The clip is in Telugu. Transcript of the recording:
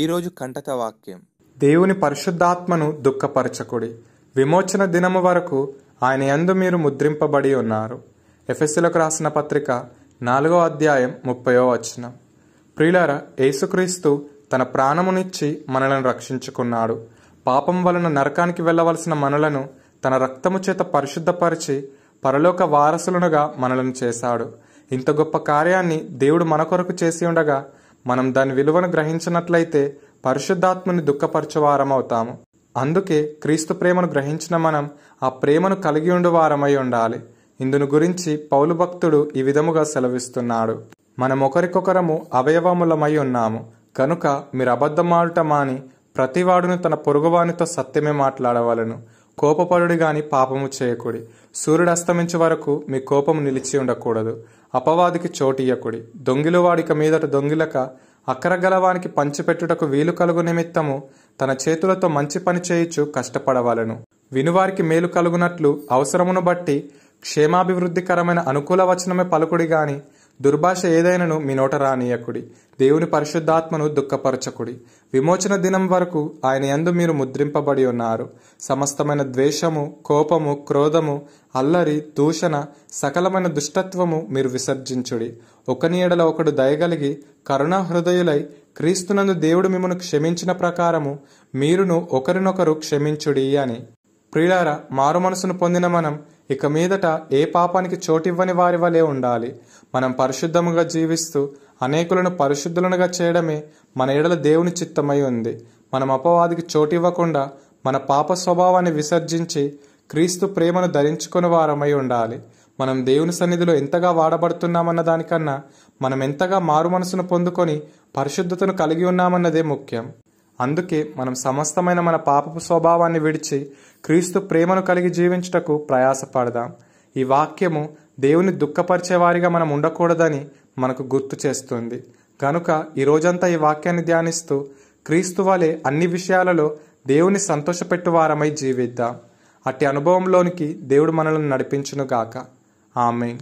ఈరోజు కంటక వాక్యం దేవుని పరిశుద్ధాత్మను దుఃఖపరచకుడి విమోచన దినము వరకు ఆయన యందు మీరు ముద్రింపబడి ఉన్నారు ఎఫ్ఎస్సీలకు రాసిన పత్రిక నాలుగో అధ్యాయం ముప్పయో వచనం ప్రియులార యేసుక్రీస్తు తన ప్రాణమునిచ్చి మనలను రక్షించుకున్నాడు పాపం వలన నరకానికి వెళ్ళవలసిన మనలను తన రక్తము చేత పరిశుద్ధపరిచి పరలోక వారసులనుగా మనలను చేశాడు ఇంత గొప్ప కార్యాన్ని దేవుడు మన కొరకు చేసి ఉండగా మనం దాని విలువను గ్రహించినట్లయితే పరిశుద్ధాత్మని దుఃఖపరచవారమవుతాము అందుకే క్రీస్తు ప్రేమను గ్రహించిన మనం ఆ ప్రేమను కలిగి ఉండువారమై ఉండాలి ఇందును గురించి పౌలు భక్తుడు ఈ విధముగా సెలవిస్తున్నాడు మనం ఒకరికొకరము అవయవములమై ఉన్నాము కనుక మీరు అబద్ధమాడుట మాని ప్రతివాడును తన పొరుగువానితో సత్యమే మాట్లాడవలను కోపపడుడి గాని పాపము చేయకుడి సూర్యుడు అస్తమించే వరకు మీ కోపము నిలిచి ఉండకూడదు అపవాదికి చోటియకుడి వాడిక మీదట దొంగిలక అక్కరగలవానికి పంచిపెట్టుటకు వీలు కలుగు నిమిత్తము తన చేతులతో మంచి పని చేయుచు కష్టపడవలను వినువారికి మేలు కలుగునట్లు అవసరమును బట్టి క్షేమాభివృద్ధికరమైన అనుకూల వచనమే పలుకుడి గాని దుర్భాష ఏదైనను మీ నోట రానీయకుడి దేవుని పరిశుద్ధాత్మను దుఃఖపరచకుడి విమోచన దినం వరకు ఆయన యందు మీరు ముద్రింపబడి ఉన్నారు సమస్తమైన ద్వేషము కోపము క్రోధము అల్లరి దూషణ సకలమైన దుష్టత్వము మీరు విసర్జించుడి ఒకని ఎడల ఒకడు దయగలిగి కరుణా హృదయులై క్రీస్తునందు దేవుడు మిమ్మను క్షమించిన ప్రకారము మీరును ఒకరినొకరు క్షమించుడి అని ప్రియులారా మారు మనసును పొందిన మనం ఇక మీదట ఏ పాపానికి చోటివ్వని వారి వలె ఉండాలి మనం పరిశుద్ధముగా జీవిస్తూ అనేకులను పరిశుద్ధులనుగా చేయడమే మన ఎడల దేవుని చిత్తమై ఉంది మనం అపవాదికి చోటివ్వకుండా మన పాప స్వభావాన్ని విసర్జించి క్రీస్తు ప్రేమను ధరించుకుని వారమై ఉండాలి మనం దేవుని సన్నిధిలో ఎంతగా వాడబడుతున్నామన్న దానికన్నా మనం ఎంతగా మారు మనసును పొందుకొని పరిశుద్ధతను కలిగి ఉన్నామన్నదే ముఖ్యం అందుకే మనం సమస్తమైన మన పాపపు స్వభావాన్ని విడిచి క్రీస్తు ప్రేమను కలిగి జీవించుటకు ప్రయాసపడదాం ఈ వాక్యము దేవుని దుఃఖపరిచేవారిగా మనం ఉండకూడదని మనకు గుర్తు చేస్తుంది కనుక ఈ రోజంతా ఈ వాక్యాన్ని ధ్యానిస్తూ క్రీస్తు వలె అన్ని విషయాలలో దేవుని సంతోషపెట్టువారమై జీవిద్దాం అట్టి అనుభవంలోనికి దేవుడు మనల్ని నడిపించునుగాక ఆమెన్